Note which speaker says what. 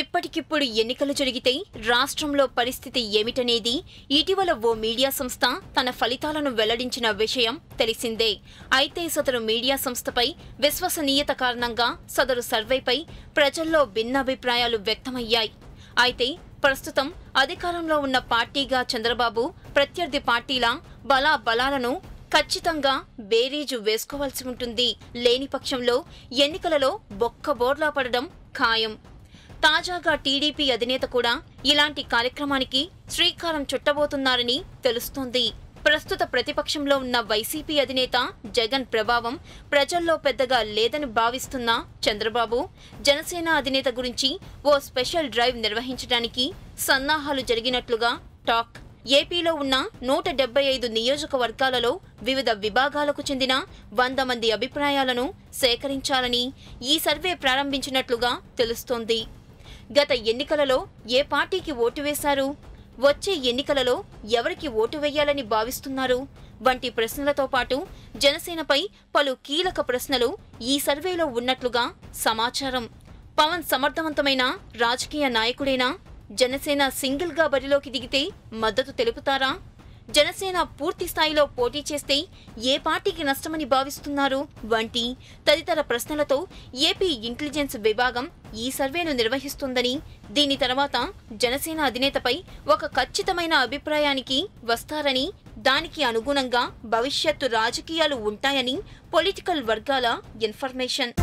Speaker 1: ఇప్పటికిప్పుడు ఎన్నికలు జరిగితే రాష్ట్రంలో పరిస్థితి ఏమిటనేది ఇటీవల ఓ మీడియా సంస్థ తన ఫలితాలను వెల్లడించిన విషయం తెలిసిందే అయితే సదరు మీడియా సంస్థపై విశ్వసనీయత కారణంగా సదరు సర్వేపై ప్రజల్లో భిన్నాభిప్రాయాలు వ్యక్తమయ్యాయి అయితే ప్రస్తుతం అధికారంలో ఉన్న పార్టీగా చంద్రబాబు ప్రత్యర్థి పార్టీల బలాబలాలను ఖచ్చితంగా బేరీజు వేసుకోవాల్సి ఉంటుంది లేని పక్షంలో ఎన్నికలలో బొక్క బోర్లా పడడం ఖాయం తాజాగా టీడీపీ అధినేత కూడా ఇలాంటి కార్యక్రమానికి శ్రీకారం చుట్టబోతున్నారని తెలుస్తోంది ప్రస్తుత ప్రతిపక్షంలో ఉన్న వైసీపీ అధినేత జగన్ ప్రభావం ప్రజల్లో పెద్దగా లేదని భావిస్తున్న చంద్రబాబు జనసేన అధినేత గురించి ఓ స్పెషల్ డ్రైవ్ నిర్వహించడానికి సన్నాహాలు జరిగినట్లుగా టాక్ ఏపీలో ఉన్న నూట డెబ్బై ఐదు నియోజకవర్గాలలో వివిధ విభాగాలకు చెందిన వంద మంది అభిప్రాయాలను సేకరించాలని ఈ సర్వే ప్రారంభించినట్లుగా తెలుస్తోంది గత ఎన్నికలలో ఏ పార్టీకి ఓటు వేశారు వచ్చే ఎన్నికలలో ఎవరికి ఓటు వేయాలని భావిస్తున్నారు వంటి ప్రశ్నలతో పాటు జనసేనపై పలు కీలక ప్రశ్నలు ఈ సర్వేలో ఉన్నట్లుగా సమాచారం పవన్ సమర్థవంతమైన రాజకీయ నాయకుడేనా జనసేన సింగిల్గా బరిలోకి దిగితే మద్దతు తెలుపుతారా జనసేన పూర్తి స్థాయిలో పోటీ చేస్తే ఏ పార్టీకి నష్టమని భావిస్తున్నారు వంటి తదితర ప్రశ్నలతో ఏపీ ఇంటెలిజెన్స్ విభాగం ఈ సర్వేను నిర్వహిస్తుందని దీని తర్వాత జనసేన అధినేతపై ఒక ఖచ్చితమైన అభిప్రాయానికి వస్తారని దానికి అనుగుణంగా భవిష్యత్తు రాజకీయాలు ఉంటాయని పొలిటికల్ వర్గాల ఇన్ఫర్మేషన్